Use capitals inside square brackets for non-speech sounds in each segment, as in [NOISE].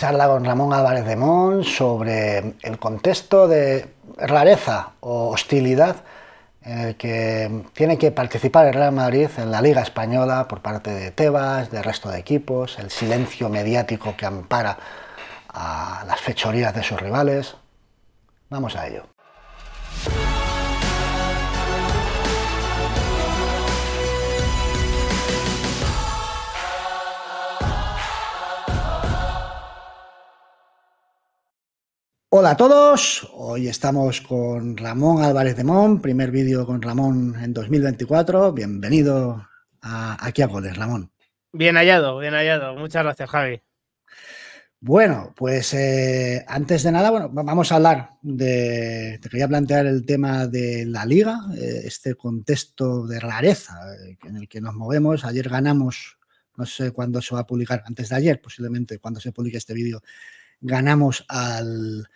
charla con Ramón Álvarez de Mon sobre el contexto de rareza o hostilidad en el que tiene que participar el Real Madrid en la Liga Española por parte de Tebas, del resto de equipos, el silencio mediático que ampara a las fechorías de sus rivales. Vamos a ello. Hola a todos, hoy estamos con Ramón Álvarez de Mon, primer vídeo con Ramón en 2024. Bienvenido a aquí a Goles, Ramón. Bien hallado, bien hallado. Muchas gracias, Javi. Bueno, pues eh, antes de nada, bueno, vamos a hablar de. Te quería plantear el tema de la liga, eh, este contexto de rareza eh, en el que nos movemos. Ayer ganamos, no sé cuándo se va a publicar, antes de ayer posiblemente, cuando se publique este vídeo, ganamos al,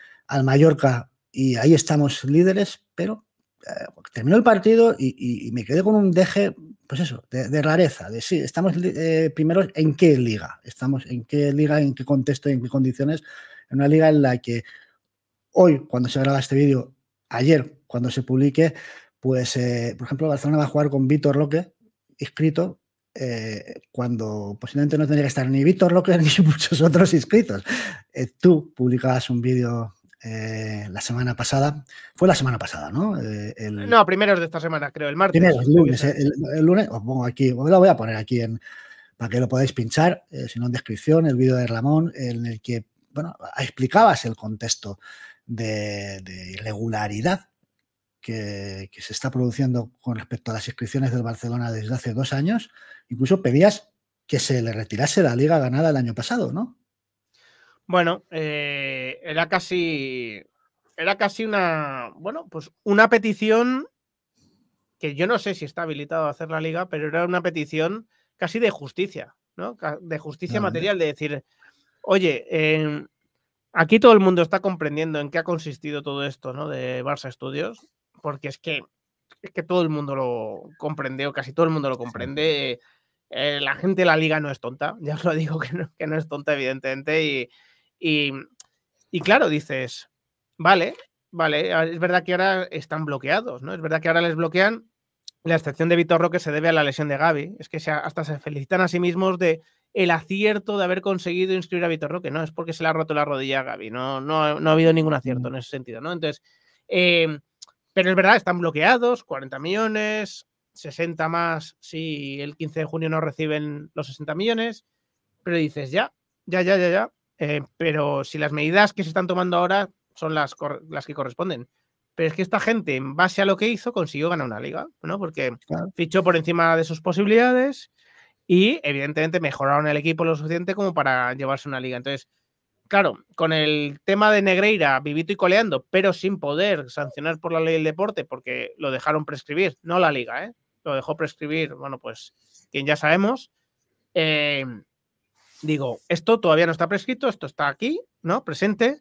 Mallorca y ahí estamos líderes, pero eh, terminó el partido y, me quedé con un deje, pues eso, de, rareza, de sí, estamos eh, primeros en qué liga, estamos en qué liga, en qué contexto y en qué condiciones, en una liga en la que hoy, cuando se graba este vídeo, ayer, cuando se publique, pues, eh, por ejemplo, Barcelona va a jugar con Víctor Roque, inscrito, eh, cuando posiblemente no tendría que estar ni Víctor Roque [LAUGHS] ni muchos otros inscritos. Eh, tú publicabas un vídeo eh, la semana pasada, fue la semana pasada, ¿no? no, primeros de esta semana, creo, el martes. el lunes, os pongo aquí, lo voy a poner aquí para que lo podáis pinchar, si no en descripción, el vídeo de Ramón, en el que, bueno, explicabas el contexto de, de irregularidad que, se está produciendo con respecto a las inscripciones del Barcelona desde hace dos años, incluso pedías que se le retirase la liga ganada el año pasado, ¿no? Bueno, eh, era casi. Era casi una. Bueno, pues una petición que yo no sé si está habilitado a hacer la liga, pero era una petición casi de justicia, ¿no? De justicia material, de decir, oye, eh, aquí todo el mundo está comprendiendo en qué ha consistido todo esto, ¿no? De Barça Studios porque es que, es que todo el mundo lo comprende, o casi todo el mundo lo comprende. Eh, la gente de la liga no es tonta, [LAUGHS] ya os lo digo que no, que no es tonta, evidentemente. Y, y, claro, dices, vale, vale, es verdad que ahora están bloqueados, ¿no? Es verdad que ahora les bloquean. La excepción de Vitor Roque se debe a la lesión de Gaby. Es que hasta se felicitan a sí mismos de el acierto de haber conseguido inscribir a Vitor Roque. No, es porque se le ha roto la rodilla a Gaby. No, no, no ha habido ningún acierto mm. en ese sentido, ¿no? Entonces, eh, pero es verdad, están bloqueados, 40 millones, 60 más si el 15 de junio no reciben los 60 millones. Pero dices, ya, ya, ya, ya, ya. Eh, pero si las medidas que se están tomando ahora son las, que corresponden. Pero es que esta gente, en base a lo que hizo, consiguió ganar una liga, ¿no? Porque fichó por encima de sus posibilidades y, evidentemente, mejoraron el equipo lo suficiente como para llevarse una liga. Entonces, claro, con el tema de Negreira vivito y coleando, pero sin poder sancionar por la ley del deporte porque lo dejaron prescribir, no la liga, ¿eh? lo dejó prescribir, bueno, pues quien ya sabemos. Em, digo, esto todavía no está prescrito, esto está aquí, ¿no? Presente.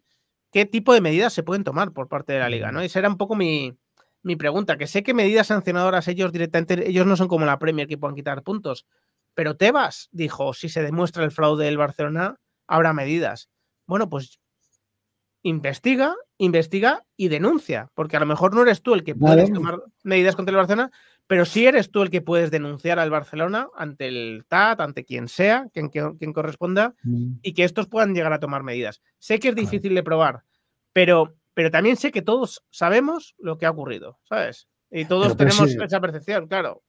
¿Qué tipo de medidas se pueden tomar por parte de la liga? ¿no? Mm. Esa era un poco mi, mi pregunta, que sé que medidas sancionadoras ellos directamente, ellos no son como la Premier que pueden quitar puntos, pero Tebas dijo, si se demuestra el fraude del Barcelona, habrá medidas. Bueno, pues investiga, investiga y denuncia, porque a lo mejor no eres tú el que puedes tomar medidas contra el Barcelona, pero sí eres tú el que puedes denunciar al Barcelona ante el TAT, ante quien sea, quien, corresponda, mm. y que estos puedan llegar a tomar medidas. Sé que es difícil de probar, pero, pero también sé que todos sabemos lo que ha ocurrido, ¿sabes? Y todos pues tenemos esa percepción, claro.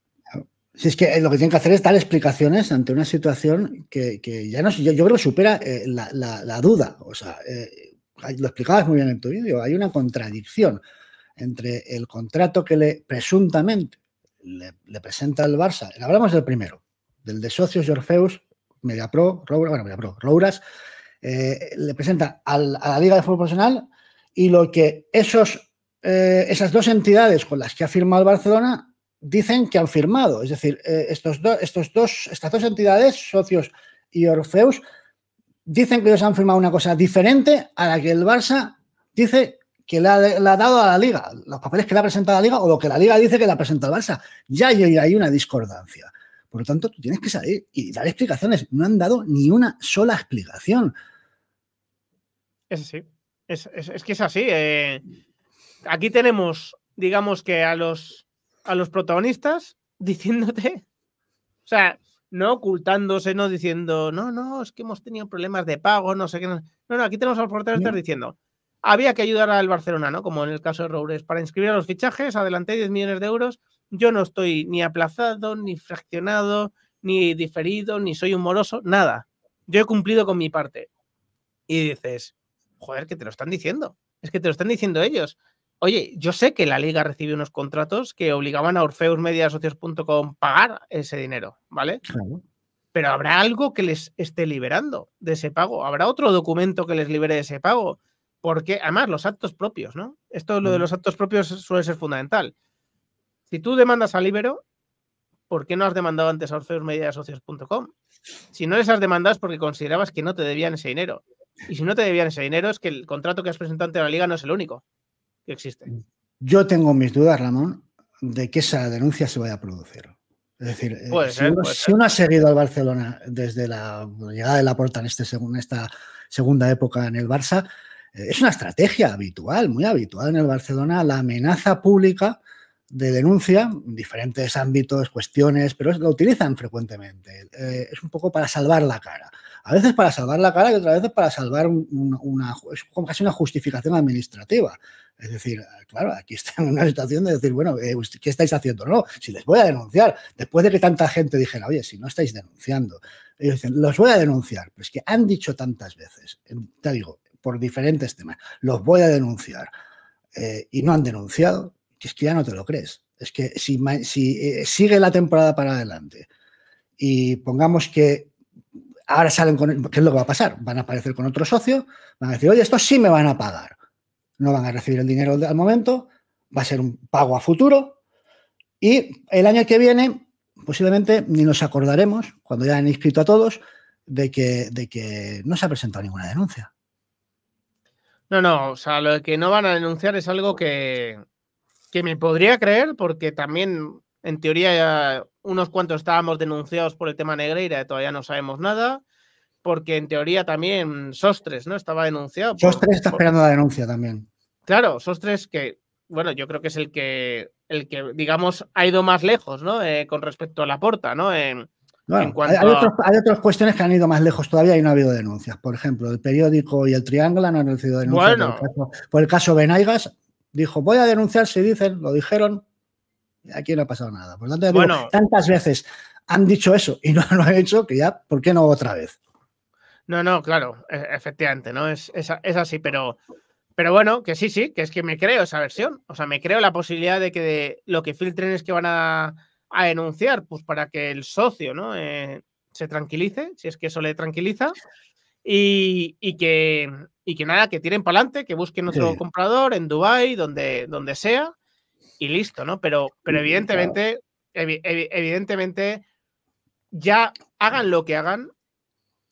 Si es que eh, lo que tienen que hacer es dar explicaciones ante una situación que, ya no sé, yo creo que supera eh, la, duda. O sea, eh, lo explicabas muy bien en tu vídeo, hay una contradicción entre el contrato que le presuntamente le, presenta el Barça. Hablamos del primero, del de socios de Orfeus, Mediapro, Roura, Rouras, le presenta a la Liga de Fútbol Profesional y lo que esos, esas dos entidades con las que ha firmado el Barcelona dicen que han firmado. Es decir, eh, estos, dos, estas dos entidades, socios y Orfeus, dicen que ellos han firmado una cosa diferente a la que el Barça dice que le ha, dado a la Liga, los papeles que le ha presentado a la Liga o lo que la Liga dice que le ha presentado al Barça. Ya hay, hay una discordancia. Por lo tanto, tú tienes que salir y dar explicaciones. No han dado ni una sola explicación. Es sí. Es, que es así. Eh. aquí tenemos, digamos que a los a los protagonistas diciéndote, o sea, no ocultándose, no diciendo, no, no, es que hemos tenido problemas de pago, no sé qué. No, no, aquí tenemos a los protagonistas diciendo, había que ayudar al Barcelona, ¿no? Como en el caso de Roures, para inscribir a los fichajes, adelanté 10 millones de euros, yo no estoy ni aplazado, ni fraccionado, ni diferido, ni soy humoroso, nada. Yo he cumplido con mi parte. Y dices, joder, que te lo están diciendo. Es que te lo están diciendo ellos. Oye, yo sé que la liga recibió unos contratos que obligaban a orfeusmediasocios.com pagar ese dinero, ¿vale? Pero habrá algo que les esté liberando de ese pago, habrá otro documento que les libere de ese pago, porque además los actos propios, ¿no? Esto lo de los actos propios suele ser fundamental. Si tú demandas a Libero, ¿por qué no has demandado antes a orfeusmediasocios.com? Si no les has demandado es porque considerabas que no te debían ese dinero. Y si no te debían ese dinero es que el contrato que has presentado ante la liga no es el único. Yo tengo mis dudas, Ramón, de que esa denuncia se vaya a producir. Es decir, eh, si, uno, ha seguido al Barcelona desde la llegada de la puerta en, este, esta segunda época en el Barça, eh, es una estrategia habitual, muy habitual en el Barcelona, la amenaza pública de denuncia en diferentes ámbitos, cuestiones, pero lo utilizan frecuentemente. Eh, es un poco para salvar la cara a veces para salvar la cara y otras veces para salvar una, casi una justificación administrativa. Es decir, claro, aquí están en una situación de decir, bueno, eh, ¿qué estáis haciendo? No, si les voy a denunciar, después de que tanta gente dijera, oye, si no estáis denunciando, ellos dicen, los voy a denunciar, pero es que han dicho tantas veces, te digo, por diferentes temas, los voy a denunciar, eh, y no han denunciado, que es que ya no te lo crees. Es que si, eh, sigue la temporada para adelante y pongamos que ahora salen con, ¿qué es lo que va a pasar? Van a aparecer con otro socio, van a decir, oye, esto sí me van a pagar. No van a recibir el dinero al momento, va a ser un pago a futuro y el año que viene posiblemente ni nos acordaremos, cuando ya han inscrito a todos, de que, de que no se ha presentado ninguna denuncia. No, no, o sea, lo que no van a denunciar es algo que, que me podría creer porque también en teoría ya unos cuantos estábamos denunciados por el tema Negreira, todavía no sabemos nada, porque en teoría también Sostres, ¿no? Estaba denunciado. Sostres está esperando la denuncia también. Claro, Sostres que, bueno, yo creo que es el que, el que digamos, ha ido más lejos, ¿no? Eh, con respecto a la porta, ¿no? hay, otras cuestiones que han ido más lejos todavía y no ha habido denuncias. Por ejemplo, el periódico y el Triángulo no han recibido denuncias por, el caso, por el caso Benaigas. Dijo, voy a denunciar si dicen, lo dijeron, aquí no ha pasado nada. Por lo tanto, bueno, tantas veces han dicho eso y no [LAUGHS] lo han hecho que ya, ¿por qué no otra vez? No, no, claro, e, efectivamente, ¿no? Es, es, así, pero, pero bueno, que sí, sí, que es que me creo esa versión. O sea, me creo la posibilidad de que lo que filtren es que van a, a enunciar, pues para que el socio, eh, se tranquilice, si es que eso le tranquiliza. Y, que, que nada, que tiren para adelante, que busquen otro comprador en Dubai, donde, donde sea, y listo, ¿no? Pero, pero evidentemente, evidentemente, ya hagan lo que hagan,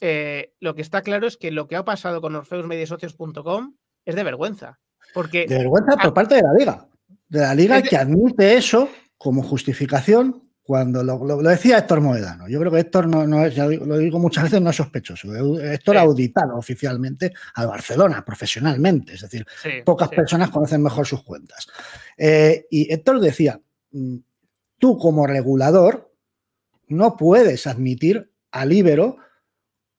eh, lo que está claro es que lo que ha pasado con orfeusmediasocios.com es de vergüenza. Porque de vergüenza por parte de la liga. De la liga que admite eso como justificación cuando lo, decía Héctor Moedano, yo creo que Héctor no, es, ya lo digo muchas veces, no es sospechoso. Héctor audita oficialmente al Barcelona profesionalmente, es decir, pocas personas conocen mejor sus cuentas. Eh, y Héctor decía, mm, tú como regulador no puedes admitir a libero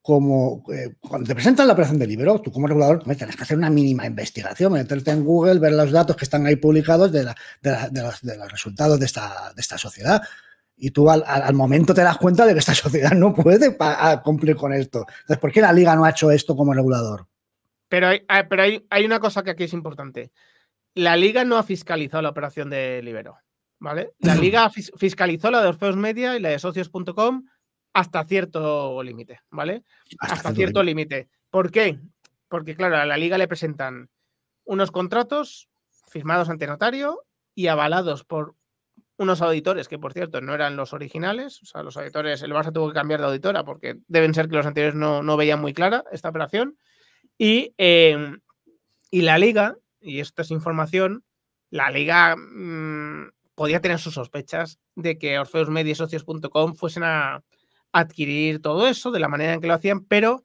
como eh, cuando te presentan la operación de Libero, tú como regulador tienes que hacer una mínima investigación, meterte en Google, ver los datos que están ahí publicados de, los, resultados de esta sociedad y tú al, momento te das cuenta de que esta [LAUGHS] sociedad no puede cumplir con esto. Entonces, ¿por qué la liga no ha hecho esto como regulador? Ah, pero hay, hay, una cosa que aquí es importante. La liga no ha fiscalizado la operación de Libero, ¿vale? La liga fiscalizó la de Orfeos Media y la de socios.com hasta cierto límite, ¿vale? hasta cierto límite. ¿Por qué? Porque, claro, a la liga le presentan unos contratos firmados ante notario y avalados por unos auditores que, por cierto, no eran los originales. O sea, los auditores, el Barça tuvo que cambiar de auditora porque deben ser que los anteriores no, no veían muy clara esta operación. Y, em, y la liga, y esta es información, la liga mm, podía tener sus sospechas de que orfeusmediasocios.com fuesen a adquirir todo eso de la manera en que lo hacían, pero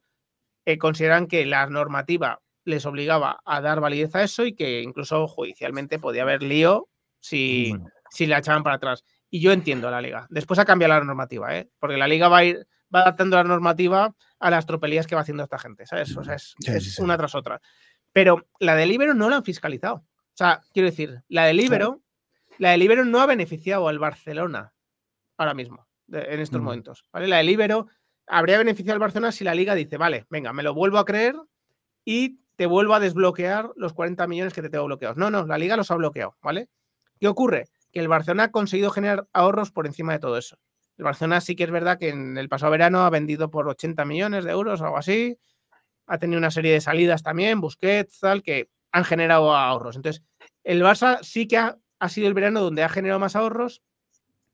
eh, consideran que la normativa les obligaba a dar validez a eso y que incluso judicialmente podía haber lío si si la echaban para atrás. Y yo entiendo a la liga. Después ha cambiado la normativa, ¿eh? porque la liga va a ir va adaptando la normativa a las tropelías que va haciendo esta gente, ¿sabes? O sea, es, una tras otra. Pero la del Ibero no la han fiscalizado. O sea, quiero decir, la del Ibero, la del no ha beneficiado al Barcelona ahora mismo, en estos momentos. ¿vale? La del Ibero habría beneficiado al Barcelona si la liga dice, vale, venga, me lo vuelvo a creer y te vuelvo a desbloquear los 40 millones que te tengo bloqueados. No, no, la liga los ha bloqueado, ¿vale? ¿Qué ocurre? que el Barcelona ha conseguido generar ahorros por encima de todo eso. El Barcelona sí que es verdad que en el pasado verano ha vendido por 80 millones de euros, algo así. Ha tenido una serie de salidas también, Busquets, tal, que han generado ahorros. Entonces, el Barça sí que ha, sido el verano donde ha generado más ahorros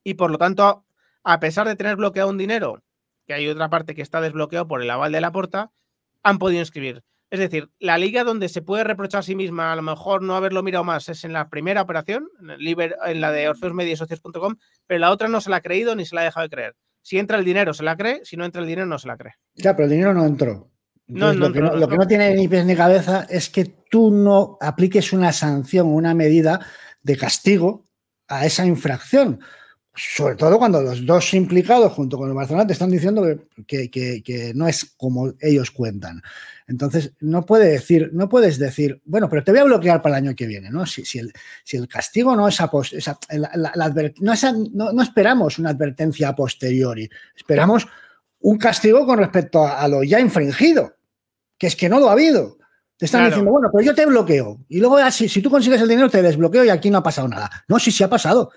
y por lo tanto, a pesar de tener bloqueado un dinero, que hay otra parte que está desbloqueado por el aval de la porta, han podido inscribir. Es decir, la liga donde se puede reprochar a sí misma a lo mejor no haberlo mirado más es en la primera operación, en la de mm. orfeosmediasocios.com, pero la otra no se la ha creído ni se la ha dejado de creer. Si entra el dinero se la cree, si no entra el dinero no se la cree. Ya, pero el dinero no entró. no, lo, que no, tiene ni pies ni cabeza es que tú no apliques una sanción, una medida de castigo a esa infracción. Sobre todo cuando los dos implicados junto con el Barcelona te están diciendo que, no es como ellos cuentan. Entonces, no, puede decir, no puedes decir, bueno, pero te voy a bloquear para el año que viene, ¿no? Si, si, el, si el, castigo no es, a no, esperamos una advertencia a posteriori, esperamos un castigo con respecto a, lo ya infringido, que es que no lo ha habido. Te están diciendo, bueno, pero yo te bloqueo. Y luego, ah, si, si tú consigues el dinero, te desbloqueo y aquí no ha pasado nada. No, sí, sí ha pasado.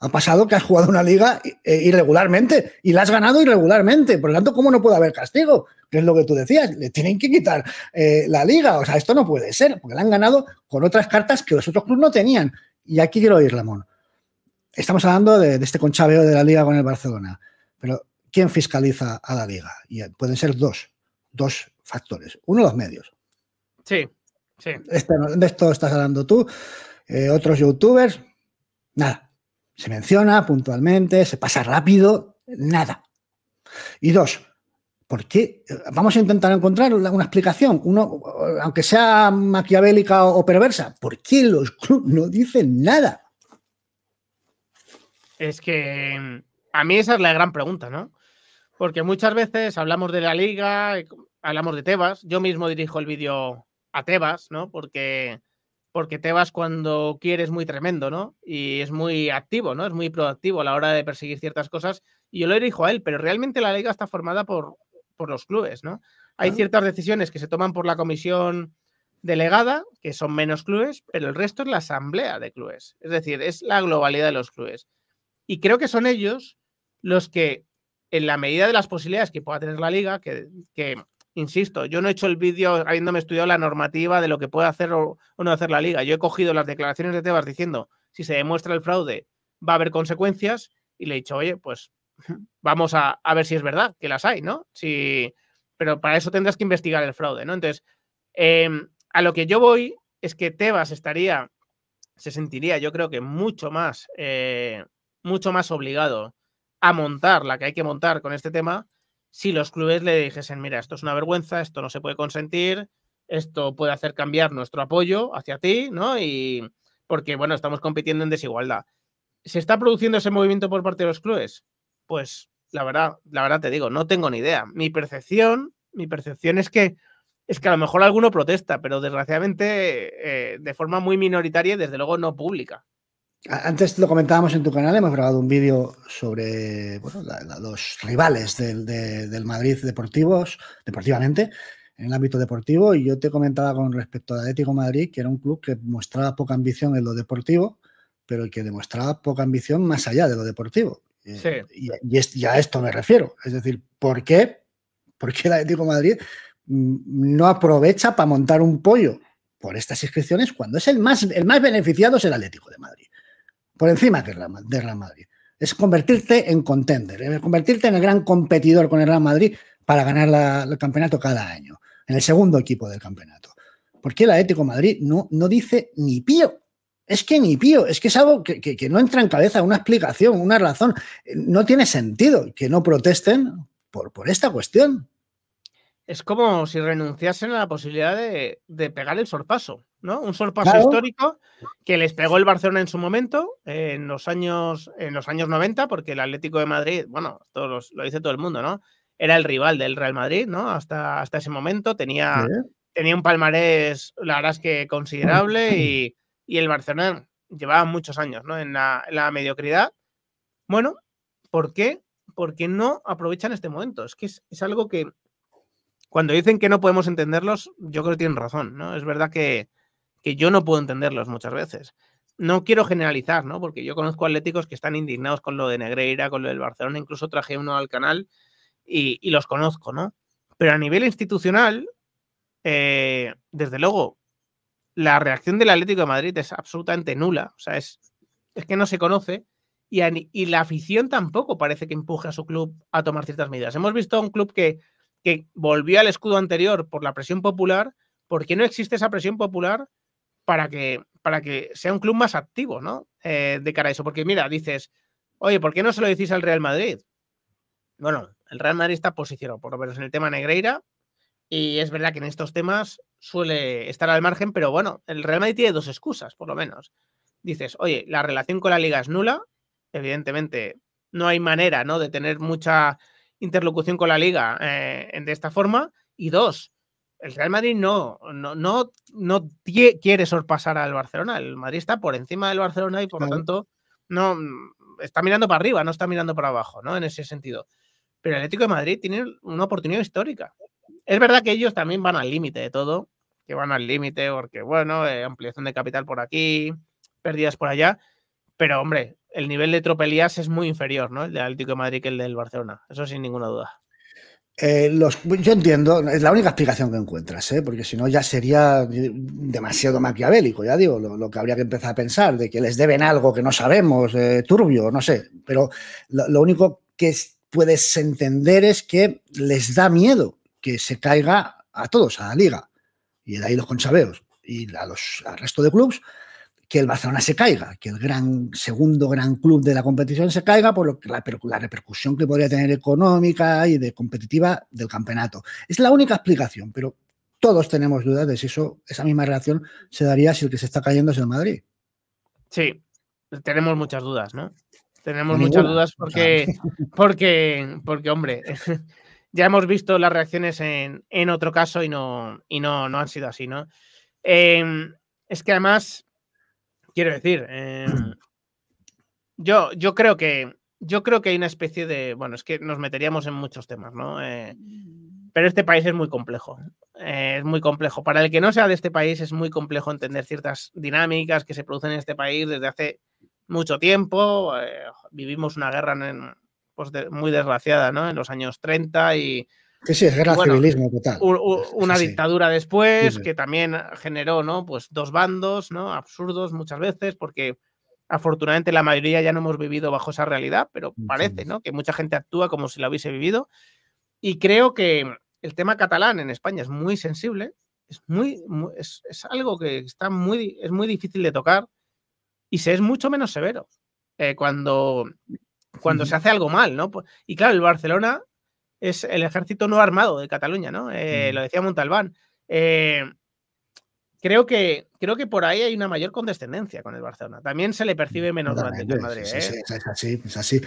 Ha pasado que has jugado una liga eh, irregularmente y la has ganado irregularmente. Por lo tanto, ¿cómo no puede haber castigo? Que es lo que tú decías. Le tienen que quitar eh, la liga. O sea, esto no puede ser, porque la han ganado con otras cartas que los otros clubes no tenían. Y aquí quiero ir, Ramón. Estamos hablando de, este conchaveo de la liga con el Barcelona. Pero, ¿quién fiscaliza a la liga? Y eh, pueden ser dos, dos factores. Uno, los medios. Sí, sí. Este de esto estás hablando tú. otros youtubers. Nada, se menciona puntualmente, se pasa rápido, nada. Y dos, ¿por qué? Vamos a intentar encontrar una, explicación, uno, aunque sea maquiavélica o, o perversa, ¿por qué los clubes no dicen nada? Es que a mí esa es la gran pregunta, ¿no? Porque muchas veces hablamos de la liga, hablamos de Tebas, yo mismo dirijo el vídeo a Tebas, ¿no? Porque porque te vas cuando quieres muy tremendo, ¿no? Y es muy activo, ¿no? Es muy proactivo a la hora de perseguir ciertas cosas. Y yo lo dirijo a él, pero realmente la liga está formada por, por los clubes, ¿no? Hay ciertas decisiones que se toman por la comisión delegada, que son menos clubes, pero el resto es la asamblea de clubes. Es decir, es la globalidad de los clubes. Y creo que son ellos los que, en la medida de las posibilidades que pueda tener la liga, que, que insisto, yo no he hecho el vídeo habiéndome estudiado la normativa de lo que puede hacer o no hacer la liga. Yo he cogido las declaraciones de Tebas diciendo, si se demuestra el fraude, va a haber consecuencias, y le he dicho, oye, pues [LAUGHS] vamos a, ver si es verdad, que las hay, ¿no? Si, pero para eso tendrás que investigar el fraude, ¿no? Entonces, em, a lo que yo voy es que Tebas estaría, se sentiría, yo creo que mucho más, eh, mucho más obligado a montar la que hay que montar con este tema si los clubes le dijesen, mira, esto es una vergüenza, esto no se puede consentir, esto puede hacer cambiar nuestro apoyo hacia ti, ¿no? Y porque, bueno, estamos compitiendo en desigualdad. ¿Se está produciendo ese movimiento por parte de los clubes? Pues la verdad, la verdad te digo, no tengo ni idea. Mi percepción, mi percepción es que es que a lo mejor alguno protesta, pero desgraciadamente eh, de forma muy minoritaria y desde luego no pública. Antes lo comentábamos en tu canal, hemos grabado un vídeo sobre los rivales del, Madrid deportivos, deportivamente, en el ámbito deportivo, y yo te comentaba con respecto al Atlético Madrid, que era un club que mostraba poca ambición en lo deportivo, pero que demostraba poca ambición más allá de lo deportivo. Eh, y, a esto me refiero. Es decir, ¿por qué? ¿Por el Atlético Madrid mm, no aprovecha para montar un pollo por estas inscripciones cuando es el más, el más beneficiado es el Atlético de Madrid? por encima de Real Madrid. Es convertirte en contender, es convertirte en el gran competidor con el Real Madrid para ganar el campeonato cada año, en el segundo equipo del campeonato. Porque el Atlético Madrid no, no dice ni pío. Es que ni pío, es que es algo que, no entra en cabeza, una explicación, una razón. No tiene sentido que no protesten por, por esta cuestión. Es como si renunciasen a la posibilidad de pegar el sorpaso. Un sorpaso histórico que les pegó el Barcelona en su momento, en, los años, en los años 90, porque el Atlético de Madrid, bueno, todos lo dice todo el mundo, ¿no? Era el rival del Real Madrid, ¿no? Hasta, hasta ese momento tenía, tenía un palmarés, la verdad es que considerable, y, el Barcelona llevaba muchos años, ¿no? En la, mediocridad. Bueno, ¿por qué? Porque no aprovechan este momento. Es que es, es algo que cuando dicen que no podemos entenderlos, yo creo que tienen razón, ¿no? Es verdad que, que yo no puedo entenderlos muchas veces. No quiero generalizar, ¿no? Porque yo conozco atléticos que están indignados con lo de Negreira, con lo del Barcelona, incluso traje uno al canal y, los conozco, ¿no? Pero a nivel institucional, eh, desde luego, la reacción del Atlético de Madrid es absolutamente nula. O sea, es, es que no se conoce. Y, y, la afición tampoco parece que empuje a su club a tomar ciertas medidas. Hemos visto a un club que, que volvió al escudo anterior por la presión popular, porque no existe esa presión popular para que, para que sea un club más activo, ¿no? Eh, de cara a eso. Porque mira, dices, oye, ¿por qué no se lo decís al Real Madrid? Bueno, el Real Madrid está posicionado, por lo menos en el tema Negreira, y es verdad que en estos temas suele estar al margen, pero bueno, el Real Madrid tiene dos excusas, por lo menos. Dices, oye, la relación con la liga es nula, evidentemente no hay manera, ¿no? De tener mucha interlocución con la liga eh, de esta forma. Y dos, el Real Madrid no, no, no, no quiere sorpasar al Barcelona. El Madrid está por encima del Barcelona y por lo tanto no mm, está mirando para arriba, no está mirando para abajo, ¿no? En ese sentido. Pero el Atlético de Madrid tiene una oportunidad histórica. Es verdad que ellos también van al límite de todo, que van al límite porque, bueno, eh, ampliación de capital por aquí, pérdidas por allá, pero hombre, el nivel de tropelías es muy inferior, ¿no? El del Atlético de Madrid que el del Barcelona, eso sin ninguna duda. Eh, los, yo entiendo, es la única explicación que encuentras, ¿eh? porque si no ya sería demasiado maquiavélico, ya digo, lo, que habría que empezar a pensar, de que les deben algo que no sabemos, eh, turbio, no sé, pero lo, único que puedes entender es que les da miedo que se caiga a todos, a la liga, y de ahí los conchabeos, y a los, al resto de clubes que el Barcelona se caiga, que el gran segundo gran club de la competición se caiga por lo la, repercusión que podría tener económica y de competitiva del campeonato. Es la única explicación, pero todos tenemos dudas de si eso, esa misma reacción se daría si el que se está cayendo es el Madrid. Sí, tenemos muchas dudas, ¿no? Tenemos muchas dudas porque, porque, porque, hombre, [LAUGHS] ya hemos visto las reacciones en, otro caso y no, no, no han sido así, ¿no? Em, es que además Quiero decir, em, yo, yo creo que yo creo que hay una especie de. Bueno, es que nos meteríamos en muchos temas, ¿no? Eh, pero este país es muy complejo. Eh, es muy complejo. Para el que no sea de este país, es muy complejo entender ciertas dinámicas que se producen en este país desde hace mucho tiempo. Eh, vivimos una guerra pues, muy desgraciada, ¿no? En los años 30 y Sí, es guerra total. una dictadura después que también generó, ¿no? Pues dos bandos, ¿no? Absurdos muchas veces, porque afortunadamente la mayoría ya no hemos vivido bajo esa realidad, pero parece, ¿no? Que mucha gente actúa como si la hubiese vivido. Y creo que el tema catalán en España es muy sensible, es, muy, es, algo que está muy, es muy difícil de tocar y se es mucho menos severo eh, cuando, cuando se hace algo mal, ¿no? Pues, y claro, el Barcelona es el ejército no armado de Cataluña, ¿no? Eh, lo decía Montalbán. Eh, creo, que, creo que por ahí hay una mayor condescendencia con el Barcelona. También se le percibe menos durante el Madrid. ¿eh? es así,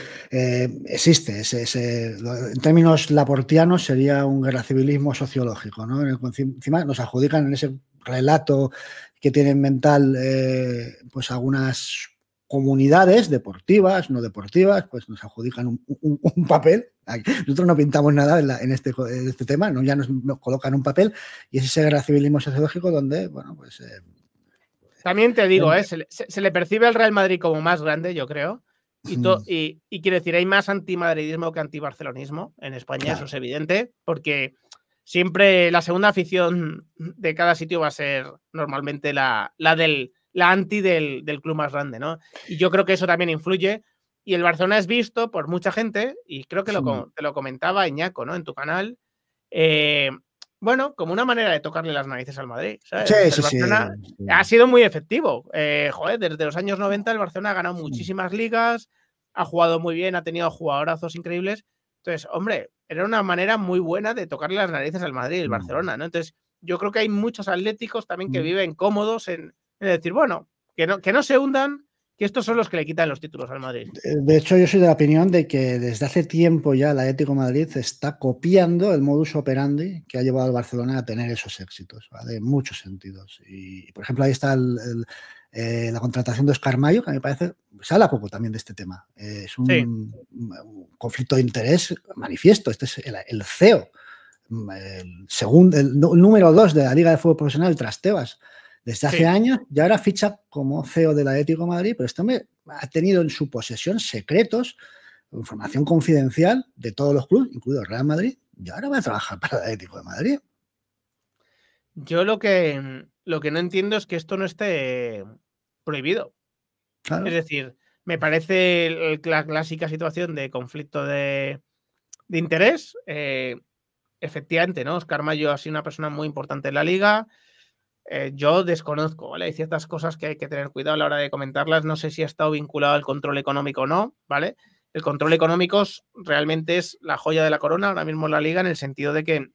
existe, en términos laportianos sería un gracibilismo sociológico, ¿no? Encima nos adjudican en ese relato que tienen mental pues algunas comunidades deportivas, no deportivas, pues nos adjudican un, papel. Nosotros no pintamos nada en, este, este, tema, ¿no? ya nos, colocan un papel y es ese civilismo sociológico donde, bueno, pues... Eh, También te digo, eh, eh se, le, percibe al Real Madrid como más grande, yo creo. Y, mm. y, quiere decir, hay más antimadridismo que antibarcelonismo en España, eso es evidente, porque siempre la segunda afición de cada sitio va a ser normalmente la del la anti del, club más grande, ¿no? Y yo creo que eso también influye. Y el Barcelona es visto por mucha gente, y creo que te lo comentaba Iñaco, ¿no? En tu canal. Eh, bueno, como una manera de tocarle las narices al Madrid. Sí, ha sido muy efectivo. Eh, joder, desde los años 90 el Barcelona ha ganado muchísimas ligas, ha jugado muy bien, ha tenido jugadorazos increíbles. Entonces, hombre, era una manera muy buena de tocarle las narices al Madrid, el mm. Barcelona, ¿no? Entonces, yo creo que hay muchos atléticos también que mm. viven cómodos en, es decir, bueno, que no, que no se hundan, que estos son los que le quitan los títulos al Madrid. De hecho, yo soy de la opinión de que desde hace tiempo ya el Atlético de Madrid está copiando el modus operandi que ha llevado al Barcelona a tener esos éxitos, ¿vale? En muchos sentidos. Y, por ejemplo, ahí está eh, la contratación de Oscar Mayo, que a mí me parece, se habla poco también de este tema. Eh, es un, conflicto de interés manifiesto. Este es el, CEO, el número dos de la Liga de Fútbol Profesional tras Tebas desde hace años ya ahora ficha como CEO de la de Madrid, pero esto me ha tenido en su posesión secretos, información confidencial de todos los clubes, incluido Real Madrid, y ahora va a trabajar para la Atlético de Madrid. Yo lo que, lo que no entiendo es que esto no esté prohibido. Es decir, me parece la clásica situación de conflicto de, interés. Eh, efectivamente, ¿no? Oscar Mayo ha sido una persona muy importante en la liga. Eh, yo desconozco, ¿vale? Hay ciertas cosas que hay que tener cuidado a la hora de comentarlas. No sé si ha estado vinculado al control económico o no, ¿vale? El control económico realmente es la joya de la corona ahora mismo en la liga en el sentido de que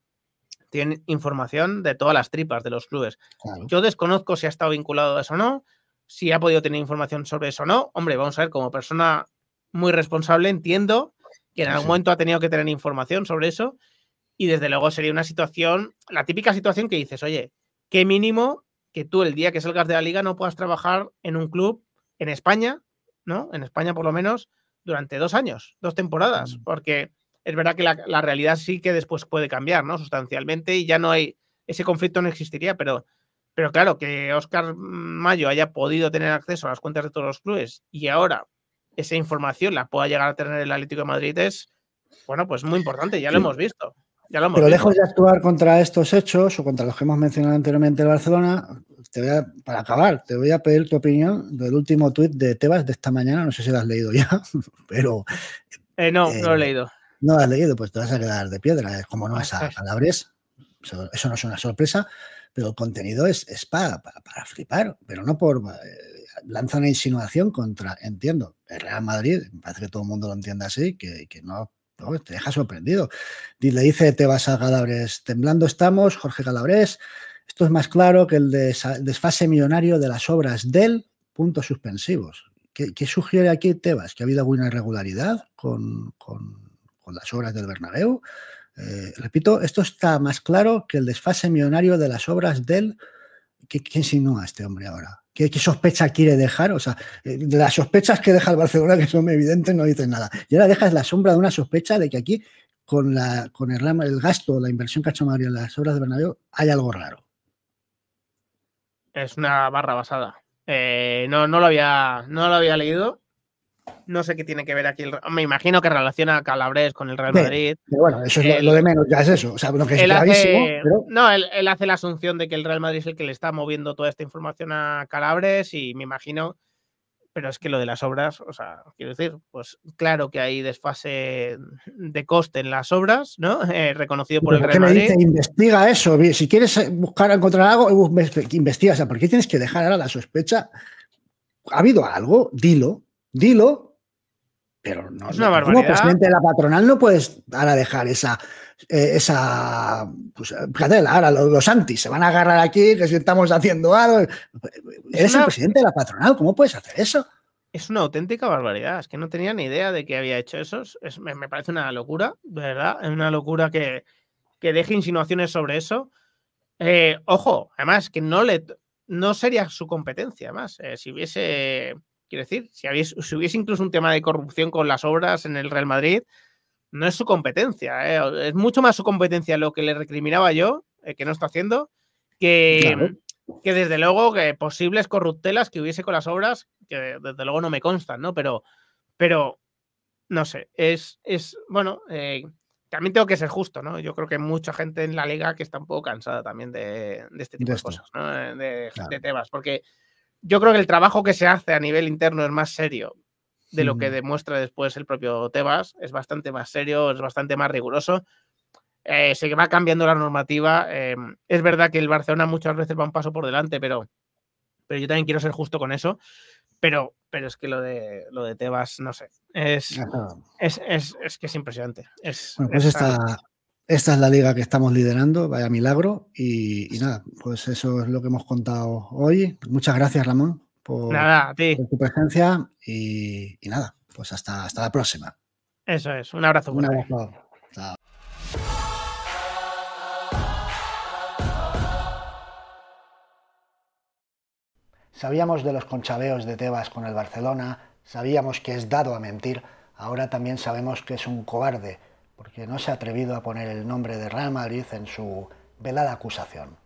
tiene información de todas las tripas de los clubes. Yo desconozco si ha estado vinculado a eso o no, si ha podido tener información sobre eso o no. Hombre, vamos a ver, como persona muy responsable entiendo que en algún momento ha tenido que tener información sobre eso y desde luego sería una situación, la típica situación que dices, oye, qué mínimo que tú el día que salgas de la liga no puedas trabajar en un club en España, ¿no? En España por lo menos durante dos años, dos temporadas, mm. porque es verdad que la, realidad sí que después puede cambiar, ¿no? Sustancialmente y ya no hay, ese conflicto no existiría, pero, pero claro, que Oscar Mayo haya podido tener acceso a las cuentas de todos los clubes y ahora esa información la pueda llegar a tener el Atlético de Madrid es, bueno, pues muy importante, ya lo hemos visto. Pero lejos de actuar contra estos hechos o contra los que hemos mencionado anteriormente el Barcelona, te para acabar, te voy a pedir tu opinión del último tuit de Tebas de esta mañana. No sé si lo has leído ya, [LAUGHS] pero. Eh, no, no lo he eh, leído. No lo has leído, pues te vas a quedar de piedra. Es eh, Como no es a palabras, eso, no es una sorpresa pero el contenido es, para, flipar, pero no por... lanza una insinuación contra, entiendo, el Real Madrid, me parece que todo el mundo lo entiende así, que, que no te deja sorprendido. le dice Tebas a Galabres, temblando estamos, Jorge Galabres esto es más claro que el desfase millonario de las obras del puntos suspensivos. ¿Qué, sugiere aquí Tebas? ¿Que ha habido alguna irregularidad con, con, las obras del Bernabéu? Eh, repito, esto está más claro que el desfase millonario de las obras del... qué insinúa este hombre ahora? ¿Qué, sospecha quiere dejar? O sea, eh, las sospechas que deja el Barcelona, que son evidentes, no dicen nada. Y ahora dejas la sombra de una sospecha de que aquí, con, la, con el, gasto, la inversión que ha hecho Mario en las obras de Bernabéu, hay algo raro. Es una barra basada. Eh, no, no, lo había, no lo había leído. No sé qué tiene que ver aquí. me imagino que relaciona a Calabres con el Real Madrid. bueno, eso es lo, de menos, ya es eso. O sea, lo que es No, él, hace la asunción de que el Real Madrid es el que le está moviendo toda esta información a Calabres y me imagino. Pero es que lo de las obras, o sea, quiero decir, pues claro que hay desfase de coste en las obras, ¿no? [LAUGHS] Eh, reconocido por el Real Madrid. Dice, investiga eso. Si quieres eh, buscar, encontrar algo, eh, investiga. porque ¿por qué tienes que dejar ahora la sospecha? ¿Ha habido algo? Dilo dilo, pero no. Es una barbaridad. Como presidente de la patronal no puedes ahora dejar esa. Eh, esa pues, eh, fíjate, ahora los, antis se van a agarrar aquí, que si estamos haciendo algo. Eres el presidente de la patronal, ¿cómo puedes hacer eso? Es una auténtica barbaridad. Es que no tenía ni idea de que había hecho eso. me, parece una locura, verdad. Es una locura que, que deje insinuaciones sobre eso. Eh, ojo, además, que no le no sería su competencia, además, si hubiese Quiero decir, si, hubiese incluso un tema de corrupción con las obras en el Real Madrid, no es su competencia. ¿eh? Es mucho más su competencia lo que le recriminaba yo, eh, que no está haciendo, que, desde luego que posibles corruptelas que hubiese con las obras, que desde luego no me constan, ¿no? Pero, pero no sé, es, es bueno, eh, también tengo que ser justo, ¿no? Yo creo que mucha gente en la liga que está un poco cansada también de, este tipo de, cosas, de temas, porque yo creo que el trabajo que se hace a nivel interno es más serio de lo que demuestra después el propio Tebas. Es bastante más serio, es bastante más riguroso. Eh, se va cambiando la normativa. Em, es verdad que el Barcelona muchas veces va un paso por delante, pero, pero yo también quiero ser justo con eso. Pero, pero es que lo de, lo de Tebas, no sé, es, es, que es impresionante. Es, pues esta es la liga que estamos liderando, vaya milagro. Y, nada, pues eso es lo que hemos contado hoy. Muchas gracias, Ramón, por, tu presencia. Y, nada, pues hasta, hasta la próxima. Eso es, un abrazo. Un abrazo. Sabíamos de los conchabeos de Tebas con el Barcelona, sabíamos que es dado a mentir, ahora también sabemos que es un cobarde porque no se ha atrevido a poner el nombre de Real Madrid en su velada acusación.